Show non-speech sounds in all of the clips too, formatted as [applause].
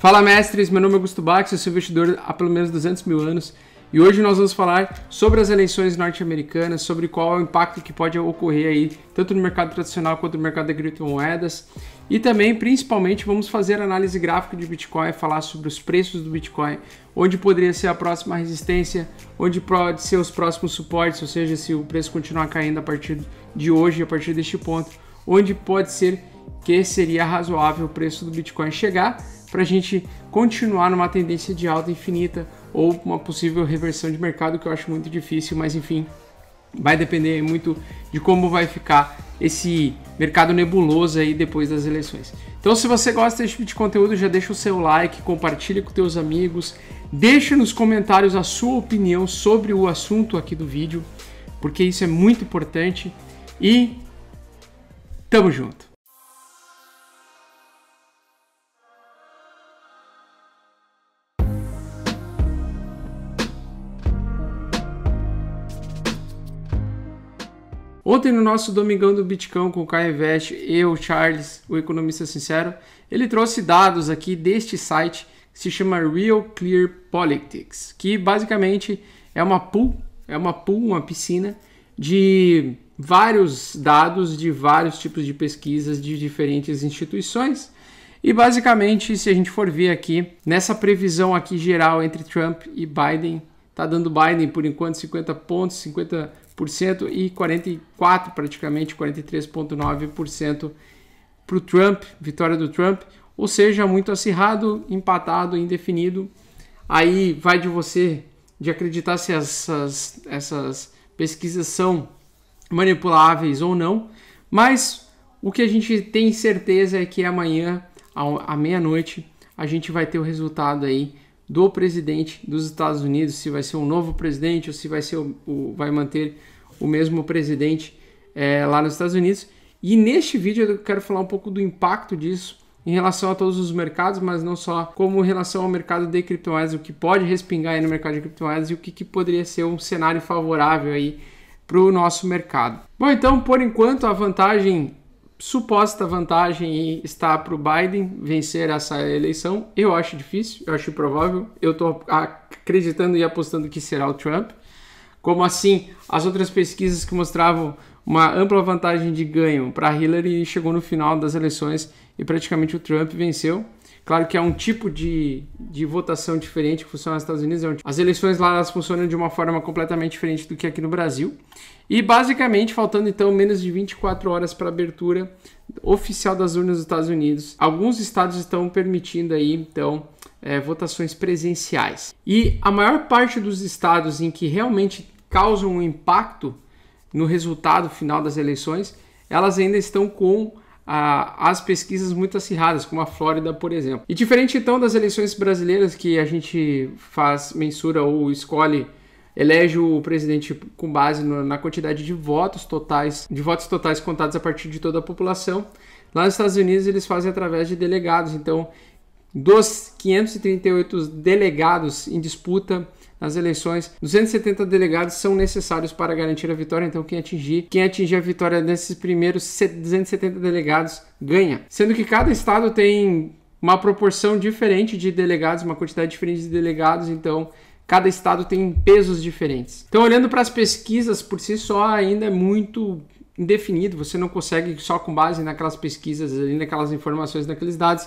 Fala mestres, meu nome é Augusto Bax, eu sou investidor há pelo menos 200 mil anos e hoje nós vamos falar sobre as eleições norte-americanas, sobre qual é o impacto que pode ocorrer aí, tanto no mercado tradicional quanto no mercado de criptomoedas. E também, principalmente, vamos fazer análise gráfica de Bitcoin, falar sobre os preços do Bitcoin, onde poderia ser a próxima resistência, onde pode ser os próximos suportes, ou seja, se o preço continuar caindo a partir de hoje, a partir deste ponto, onde pode ser que seria razoável o preço do Bitcoin chegar para a gente continuar numa tendência de alta infinita ou uma possível reversão de mercado que eu acho muito difícil, mas enfim, vai depender muito de como vai ficar esse mercado nebuloso aí depois das eleições. Então, se você gosta desse tipo de conteúdo, já deixa o seu like, compartilha com teus amigos, deixa nos comentários a sua opinião sobre o assunto aqui do vídeo, porque isso é muito importante e tamo junto. Ontem no nosso Domingão do Bitcoin com o Caio Invest e o Charles, o economista sincero, ele trouxe dados aqui deste site que se chama Real Clear Politics, que basicamente é uma pool, é uma pool, uma piscina de vários dados de vários tipos de pesquisas de diferentes instituições. E basicamente, se a gente for ver aqui, nessa previsão aqui geral entre Trump e Biden, tá dando Biden por enquanto 50 pontos, 50 43,6% e 44 praticamente 43,9% para o Trump, vitória do Trump, ou seja, muito acirrado, empatado, indefinido. Aí vai de você de acreditar se essas, essas pesquisas são manipuláveis ou não, mas o que a gente tem certeza é que amanhã, à meia-noite, a gente vai ter o resultado aí do presidente dos Estados Unidos, se vai ser um novo presidente ou se vai, ser o, o vai manter o mesmo presidente é, lá nos Estados Unidos. E neste vídeo eu quero falar um pouco do impacto disso em relação a todos os mercados, mas não só como em relação ao mercado de criptomoedas, o que pode respingar no mercado de criptomoedas e o que, que poderia ser um cenário favorável aí para o nosso mercado. Bom, então, por enquanto, a vantagem suposta vantagem e está para o Biden vencer essa eleição. Eu acho difícil, eu acho improvável. Eu estou acreditando e apostando que será o Trump. Como assim, as outras pesquisas que mostravam uma ampla vantagem de ganho para Hillary chegou no final das eleições e praticamente o Trump venceu. Claro que é um tipo de, de votação diferente que funciona nos Estados Unidos. É as eleições lá elas funcionam de uma forma completamente diferente do que aqui no Brasil. E basicamente, faltando então menos de 24 horas para a abertura oficial das urnas dos Estados Unidos, alguns estados estão permitindo aí então é, votações presenciais. E a maior parte dos estados em que realmente causam um impacto no resultado final das eleições, elas ainda estão com ah, as pesquisas muito acirradas, como a Flórida, por exemplo. E diferente então das eleições brasileiras que a gente faz mensura ou escolhe elege o presidente com base na quantidade de votos totais, de votos totais contados a partir de toda a população. Lá nos Estados Unidos eles fazem através de delegados, então dos 538 delegados em disputa nas eleições, 270 delegados são necessários para garantir a vitória, então quem atingir, quem atingir a vitória desses primeiros 270 delegados ganha. Sendo que cada estado tem uma proporção diferente de delegados, uma quantidade diferente de delegados, então cada estado tem pesos diferentes. Então, olhando para as pesquisas por si só, ainda é muito indefinido, você não consegue só com base naquelas pesquisas, naquelas informações, naqueles dados,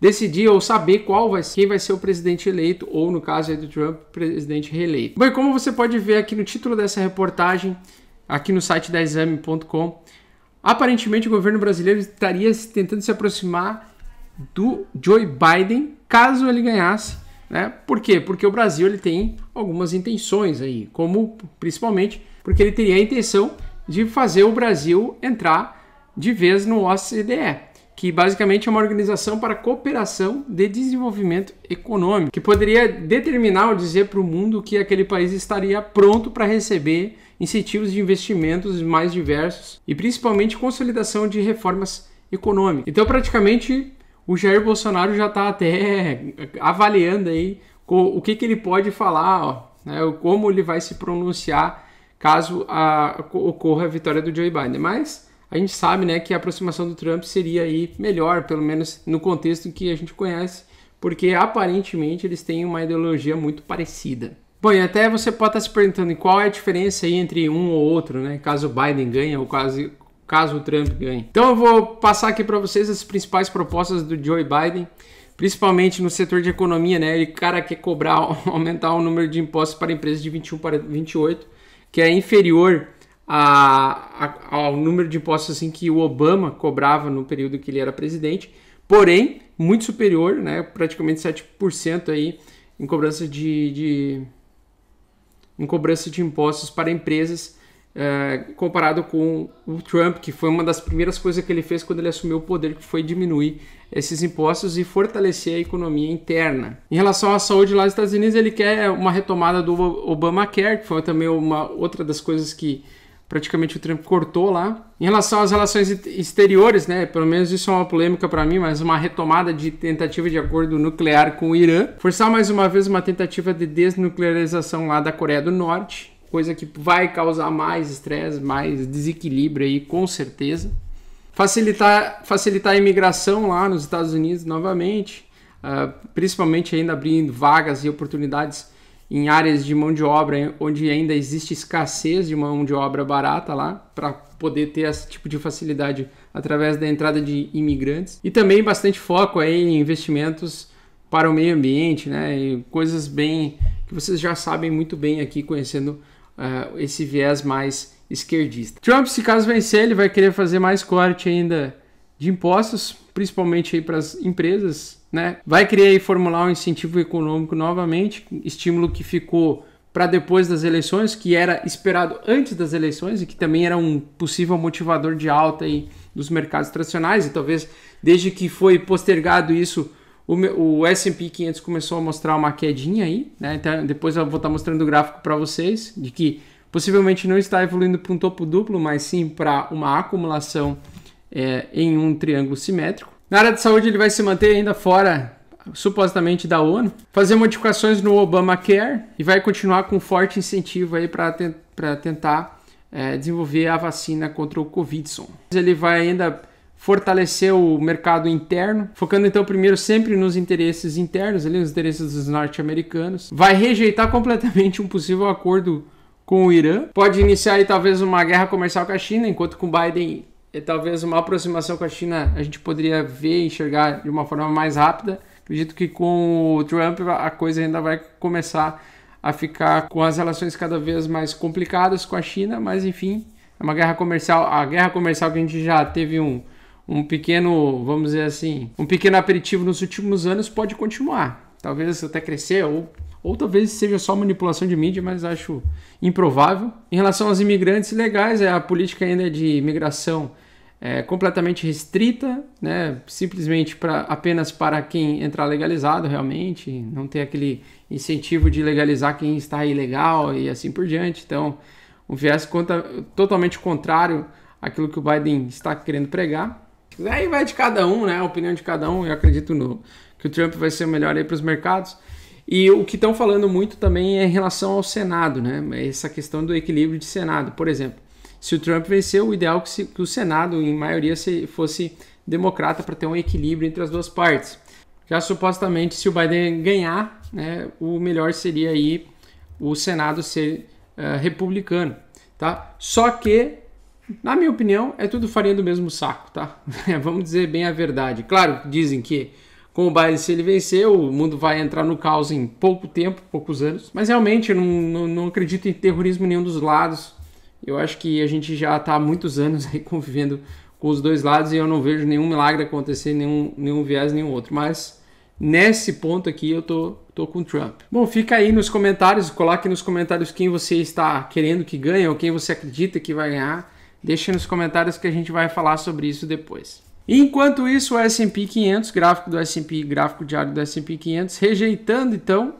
decidir ou saber qual vai quem vai ser o presidente eleito ou no caso aí do Trump, presidente reeleito. Bem, como você pode ver aqui no título dessa reportagem, aqui no site da exame.com, aparentemente o governo brasileiro estaria tentando se aproximar do Joe Biden caso ele ganhasse né? Por quê? Porque o Brasil ele tem algumas intenções aí, como principalmente porque ele teria a intenção de fazer o Brasil entrar de vez no OCDE, que basicamente é uma organização para cooperação de desenvolvimento econômico, que poderia determinar ou dizer para o mundo que aquele país estaria pronto para receber incentivos de investimentos mais diversos e principalmente consolidação de reformas econômicas. Então, praticamente o Jair Bolsonaro já está até avaliando aí o que, que ele pode falar, ó, né, como ele vai se pronunciar caso a, ocorra a vitória do Joe Biden. Mas a gente sabe né, que a aproximação do Trump seria aí melhor, pelo menos no contexto que a gente conhece, porque aparentemente eles têm uma ideologia muito parecida. Bom, e até você pode estar se perguntando qual é a diferença aí entre um ou outro, né? Caso o Biden ganha ou caso, caso o Trump ganhe. Então eu vou passar aqui para vocês as principais propostas do Joe Biden, principalmente no setor de economia, né? Ele cara quer cobrar [laughs] aumentar o número de impostos para empresas de 21 para 28, que é inferior a, a, ao número de impostos assim que o Obama cobrava no período que ele era presidente, porém muito superior, né? Praticamente 7% aí em cobrança de, de em cobrança de impostos para empresas é, comparado com o Trump, que foi uma das primeiras coisas que ele fez quando ele assumiu o poder, que foi diminuir esses impostos e fortalecer a economia interna. Em relação à saúde lá nos Estados Unidos, ele quer uma retomada do Obamacare, que foi também uma outra das coisas que praticamente o Trump cortou lá. Em relação às relações exteriores, né, pelo menos isso é uma polêmica para mim, mas uma retomada de tentativa de acordo nuclear com o Irã, forçar mais uma vez uma tentativa de desnuclearização lá da Coreia do Norte coisa que vai causar mais estresse, mais desequilíbrio aí, com certeza. Facilitar, facilitar a imigração lá nos Estados Unidos novamente, uh, principalmente ainda abrindo vagas e oportunidades em áreas de mão de obra onde ainda existe escassez de mão de obra barata lá, para poder ter esse tipo de facilidade através da entrada de imigrantes. E também bastante foco aí em investimentos para o meio ambiente, né? E coisas bem que vocês já sabem muito bem aqui conhecendo uh, esse viés mais esquerdista. Trump, se caso vencer, ele vai querer fazer mais corte ainda de impostos, principalmente aí para as empresas, né? Vai querer formular um incentivo econômico novamente, estímulo que ficou para depois das eleições, que era esperado antes das eleições e que também era um possível motivador de alta aí dos mercados tradicionais e talvez desde que foi postergado isso o, o S&P 500 começou a mostrar uma quedinha aí, né? Então, depois eu vou estar tá mostrando o gráfico para vocês de que possivelmente não está evoluindo para um topo duplo, mas sim para uma acumulação é, em um triângulo simétrico. Na área de saúde ele vai se manter ainda fora supostamente da ONU, fazer modificações no Obamacare e vai continuar com forte incentivo aí para te tentar é, desenvolver a vacina contra o Covid. -19. Ele vai ainda fortalecer o mercado interno, focando então primeiro sempre nos interesses internos, ali, nos interesses dos norte-americanos. Vai rejeitar completamente um possível acordo com o Irã. Pode iniciar aí talvez uma guerra comercial com a China, enquanto com Biden é talvez uma aproximação com a China a gente poderia ver e enxergar de uma forma mais rápida. Acredito que com o Trump a coisa ainda vai começar a ficar com as relações cada vez mais complicadas com a China, mas enfim, é uma guerra comercial, a guerra comercial que a gente já teve um um pequeno, vamos dizer assim, um pequeno aperitivo nos últimos anos pode continuar. Talvez até crescer ou ou talvez seja só manipulação de mídia, mas acho improvável. Em relação aos imigrantes legais, a política ainda de imigração é completamente restrita, né? simplesmente pra, apenas para quem entrar legalizado realmente, não tem aquele incentivo de legalizar quem está ilegal e assim por diante. Então, um viés conta, totalmente contrário àquilo que o Biden está querendo pregar. Aí vai de cada um, né? A opinião de cada um. Eu acredito no, que o Trump vai ser o melhor aí para os mercados. E o que estão falando muito também é em relação ao Senado, né? Essa questão do equilíbrio de Senado. Por exemplo, se o Trump vencer, o ideal é que, se, que o Senado, em maioria, se fosse democrata para ter um equilíbrio entre as duas partes. Já supostamente, se o Biden ganhar, né, o melhor seria aí o Senado ser uh, republicano, tá? Só que na minha opinião, é tudo farinha do mesmo saco, tá? [laughs] Vamos dizer bem a verdade. Claro, dizem que com o Biden, se ele vencer, o mundo vai entrar no caos em pouco tempo, poucos anos. Mas realmente, eu não, não, não acredito em terrorismo nenhum dos lados. Eu acho que a gente já está há muitos anos [laughs] aí convivendo com os dois lados e eu não vejo nenhum milagre acontecer, nenhum, nenhum viés, nenhum outro. Mas nesse ponto aqui eu tô, tô com o Trump. Bom, fica aí nos comentários, coloque nos comentários quem você está querendo que ganhe ou quem você acredita que vai ganhar. Deixe nos comentários que a gente vai falar sobre isso depois. Enquanto isso, o S&P 500, gráfico do S&P, gráfico diário do S&P 500, rejeitando então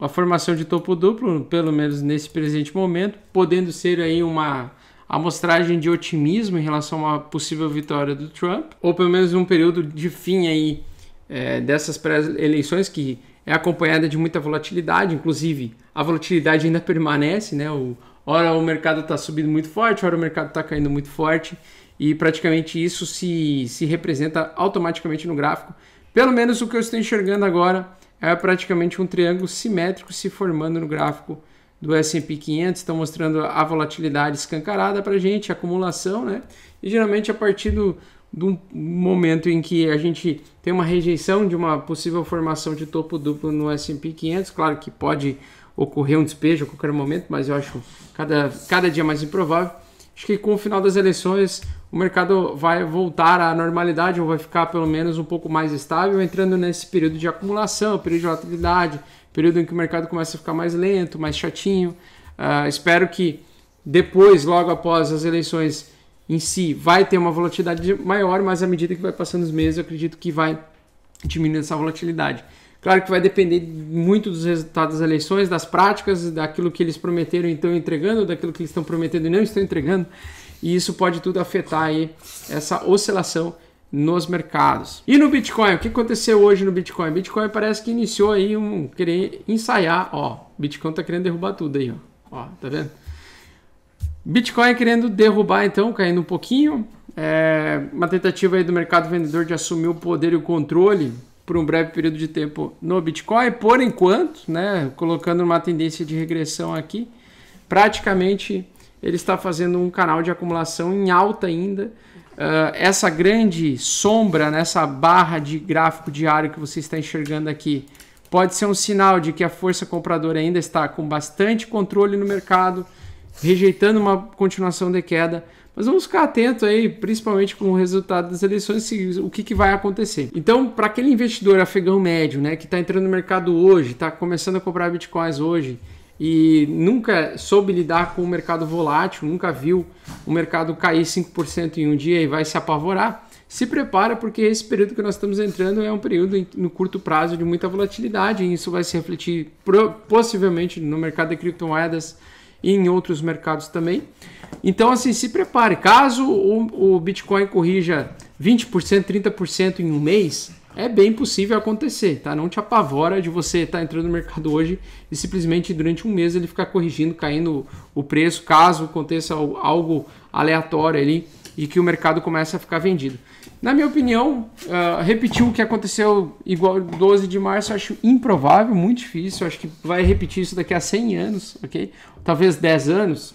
a formação de topo duplo, pelo menos nesse presente momento, podendo ser aí uma amostragem de otimismo em relação a uma possível vitória do Trump, ou pelo menos um período de fim aí é, dessas eleições que é acompanhada de muita volatilidade, inclusive a volatilidade ainda permanece, né? O, Ora o mercado está subindo muito forte, ora o mercado está caindo muito forte e praticamente isso se, se representa automaticamente no gráfico. Pelo menos o que eu estou enxergando agora é praticamente um triângulo simétrico se formando no gráfico do S&P 500, estão mostrando a volatilidade escancarada para a gente, a acumulação, né? E geralmente a partir do, do momento em que a gente tem uma rejeição de uma possível formação de topo duplo no S&P 500, claro que pode ocorrer um despejo a qualquer momento, mas eu acho cada, cada dia mais improvável. Acho que com o final das eleições o mercado vai voltar à normalidade ou vai ficar pelo menos um pouco mais estável, entrando nesse período de acumulação, período de volatilidade, período em que o mercado começa a ficar mais lento, mais chatinho. Uh, espero que depois, logo após as eleições em si, vai ter uma volatilidade maior, mas à medida que vai passando os meses, eu acredito que vai diminuindo essa volatilidade. Claro que vai depender muito dos resultados das eleições, das práticas, daquilo que eles prometeram e estão entregando, daquilo que eles estão prometendo e não estão entregando. E isso pode tudo afetar aí essa oscilação nos mercados. E no Bitcoin, o que aconteceu hoje no Bitcoin? Bitcoin parece que iniciou aí um querer ensaiar, ó. Bitcoin tá querendo derrubar tudo aí, ó. ó tá vendo? Bitcoin é querendo derrubar então, caindo um pouquinho. É uma tentativa aí do mercado vendedor de assumir o poder e o controle por um breve período de tempo no Bitcoin, por enquanto, né, colocando uma tendência de regressão aqui, praticamente ele está fazendo um canal de acumulação em alta ainda. Uh, essa grande sombra nessa né, barra de gráfico diário que você está enxergando aqui pode ser um sinal de que a força compradora ainda está com bastante controle no mercado, rejeitando uma continuação de queda mas vamos ficar atento aí, principalmente com o resultado das eleições, se, o que, que vai acontecer. Então, para aquele investidor afegão médio, né, que está entrando no mercado hoje, está começando a comprar bitcoins hoje e nunca soube lidar com o mercado volátil, nunca viu o mercado cair 5% em um dia e vai se apavorar, se prepara porque esse período que nós estamos entrando é um período no curto prazo de muita volatilidade e isso vai se refletir possivelmente no mercado de criptomoedas e em outros mercados também. Então, assim, se prepare. Caso o, o Bitcoin corrija 20%, 30% em um mês, é bem possível acontecer, tá? Não te apavora de você estar tá entrando no mercado hoje e simplesmente durante um mês ele ficar corrigindo, caindo o preço, caso aconteça algo aleatório ali e que o mercado comece a ficar vendido. Na minha opinião, uh, repetir o que aconteceu igual 12 de março, acho improvável, muito difícil. Acho que vai repetir isso daqui a 100 anos, ok? Talvez 10 anos,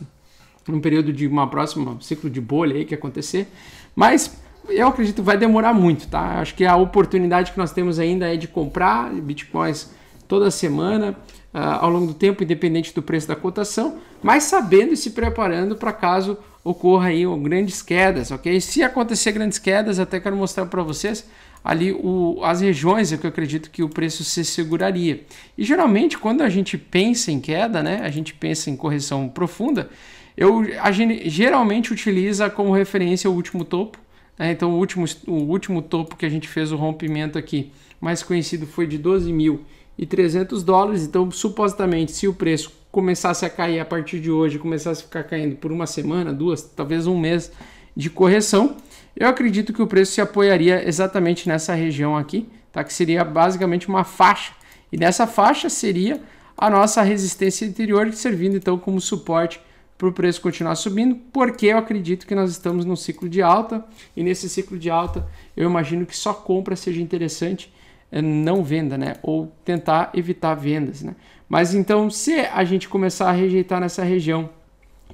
num período de uma próxima ciclo de bolha aí que acontecer. Mas eu acredito que vai demorar muito, tá? Acho que a oportunidade que nós temos ainda é de comprar bitcoins toda semana, uh, ao longo do tempo, independente do preço da cotação, mas sabendo e se preparando para caso ocorra aí grandes quedas, ok? Se acontecer grandes quedas, até quero mostrar para vocês ali o, as regiões é que eu acredito que o preço se seguraria. E geralmente quando a gente pensa em queda, né, a gente pensa em correção profunda, eu a gente geralmente utiliza como referência o último topo, né? Então o último o último topo que a gente fez o rompimento aqui, mais conhecido foi de 12 mil e 300 dólares. Então, supostamente, se o preço começasse a cair a partir de hoje, começasse a ficar caindo por uma semana, duas, talvez um mês de correção, eu acredito que o preço se apoiaria exatamente nessa região aqui, tá? que seria basicamente uma faixa. E nessa faixa seria a nossa resistência interior, servindo então como suporte para o preço continuar subindo, porque eu acredito que nós estamos num ciclo de alta e nesse ciclo de alta eu imagino que só compra seja interessante eh, não venda, né? Ou tentar evitar vendas, né? Mas então, se a gente começar a rejeitar nessa região,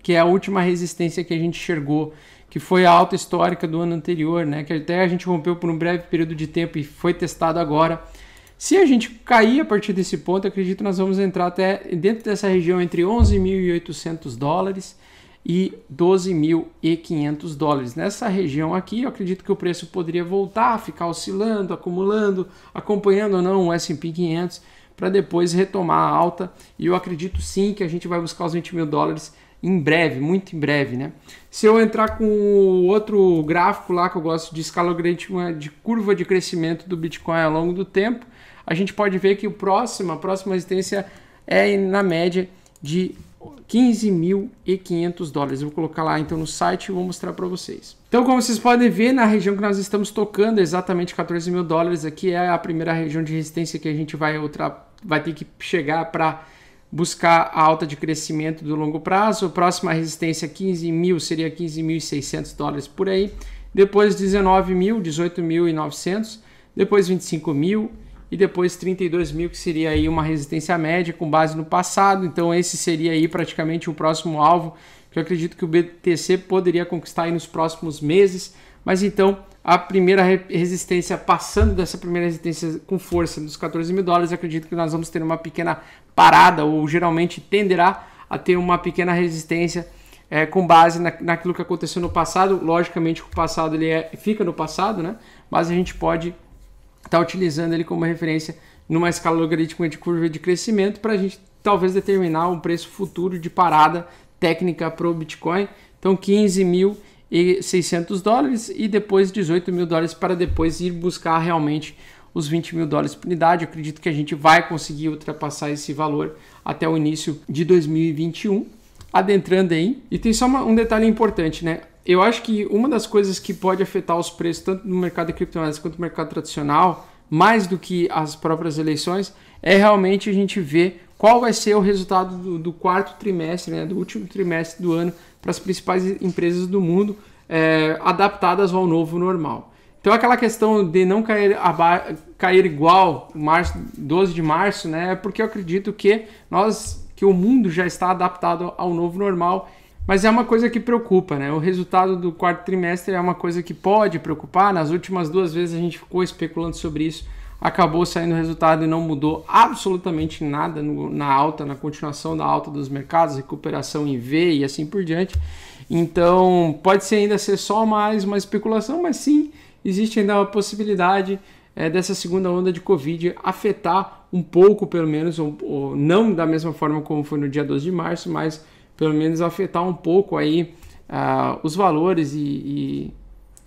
que é a última resistência que a gente enxergou, que foi a alta histórica do ano anterior, né? Que até a gente rompeu por um breve período de tempo e foi testado agora. Se a gente cair a partir desse ponto, acredito que nós vamos entrar até dentro dessa região entre 11.800 dólares e 12.500 dólares. Nessa região aqui, eu acredito que o preço poderia voltar, ficar oscilando, acumulando, acompanhando ou não o S&P 500 para depois retomar a alta. E eu acredito sim que a gente vai buscar os 20 mil dólares em breve, muito em breve, né? Se eu entrar com outro gráfico lá que eu gosto de escala de curva de crescimento do Bitcoin ao longo do tempo, a gente pode ver que o próximo, a próxima resistência é na média de 15.500 dólares. Eu vou colocar lá então no site e vou mostrar para vocês. Então, como vocês podem ver, na região que nós estamos tocando, exatamente 14 mil dólares, aqui é a primeira região de resistência que a gente vai, outra, vai ter que chegar para buscar a alta de crescimento do longo prazo. A próxima resistência 15 mil seria 15.600 dólares por aí. Depois 19 mil, 18.900. Depois 25 mil, e depois 32 mil que seria aí uma resistência média com base no passado. Então esse seria aí praticamente o próximo alvo que eu acredito que o BTC poderia conquistar aí nos próximos meses. Mas então a primeira resistência, passando dessa primeira resistência com força dos 14 mil dólares, acredito que nós vamos ter uma pequena parada, ou geralmente tenderá a ter uma pequena resistência é, com base na, naquilo que aconteceu no passado. Logicamente, o passado ele é, fica no passado, né? Mas a gente pode está utilizando ele como referência numa escala logarítmica de curva de crescimento para a gente talvez determinar um preço futuro de parada técnica para o Bitcoin. Então 15 mil e 600 dólares e depois 18 mil dólares para depois ir buscar realmente os 20 mil dólares por unidade. Eu acredito que a gente vai conseguir ultrapassar esse valor até o início de 2021, adentrando aí. E tem só uma, um detalhe importante, né? eu acho que uma das coisas que pode afetar os preços, tanto no mercado de criptomoedas quanto no mercado tradicional, mais do que as próprias eleições, é realmente a gente ver qual vai ser o resultado do, do quarto trimestre, né, do último trimestre do ano, para as principais empresas do mundo é, adaptadas ao novo normal. Então aquela questão de não cair, cair igual março, 12 de março, né? É porque eu acredito que nós que o mundo já está adaptado ao novo normal mas é uma coisa que preocupa, né? O resultado do quarto trimestre é uma coisa que pode preocupar. Nas últimas duas vezes a gente ficou especulando sobre isso, acabou saindo o resultado e não mudou absolutamente nada no, na alta, na continuação da alta dos mercados, recuperação em V e assim por diante. Então pode ser ainda ser só mais uma especulação, mas sim existe ainda a possibilidade é, dessa segunda onda de Covid afetar um pouco, pelo menos, ou, ou não da mesma forma como foi no dia 12 de março, mas pelo menos afetar um pouco aí uh, os valores e, e,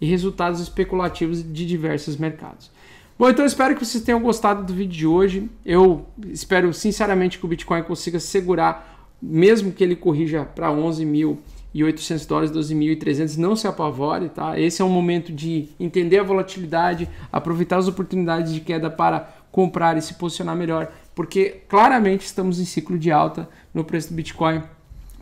e resultados especulativos de diversos mercados. Bom, então espero que vocês tenham gostado do vídeo de hoje. Eu espero sinceramente que o Bitcoin consiga segurar, mesmo que ele corrija para 11.800 dólares, 12.300, não se apavore, tá? Esse é um momento de entender a volatilidade, aproveitar as oportunidades de queda para comprar e se posicionar melhor, porque claramente estamos em ciclo de alta no preço do Bitcoin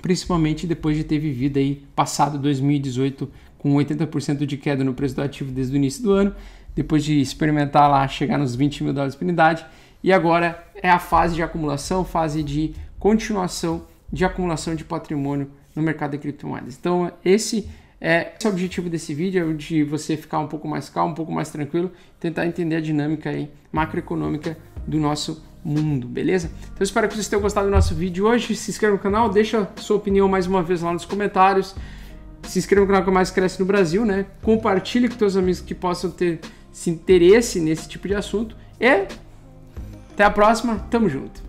principalmente depois de ter vivido aí passado 2018 com 80% de queda no preço do ativo desde o início do ano, depois de experimentar lá chegar nos 20 mil dólares por unidade, e agora é a fase de acumulação, fase de continuação de acumulação de patrimônio no mercado de criptomoedas. Então, esse é, esse é o objetivo desse vídeo, é de você ficar um pouco mais calmo, um pouco mais tranquilo, tentar entender a dinâmica aí, macroeconômica do nosso mundo, beleza? Então espero que vocês tenham gostado do nosso vídeo hoje. Se inscreva no canal, deixa sua opinião mais uma vez lá nos comentários. Se inscreva no canal que mais cresce no Brasil, né? Compartilhe com seus amigos que possam ter esse interesse nesse tipo de assunto. E até a próxima, tamo junto!